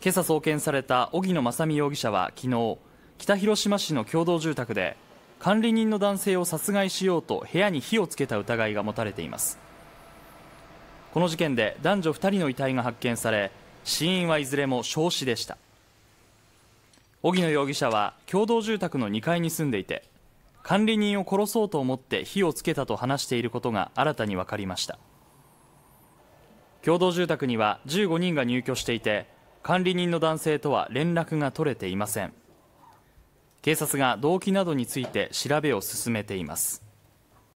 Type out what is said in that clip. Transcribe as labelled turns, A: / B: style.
A: 今朝送検された荻野正美容疑者は昨日北広島市の共同住宅で管理人の男性を殺害しようと部屋に火をつけた疑いが持たれていますこの事件で男女2人の遺体が発見され死因はいずれも焼死でした荻野容疑者は共同住宅の2階に住んでいて管理人を殺そうと思って火をつけたと話していることが新たに分かりました共同住宅には15人が入居していて管理人の男性とは連絡が取れていません警察が動機などについて調べを進めています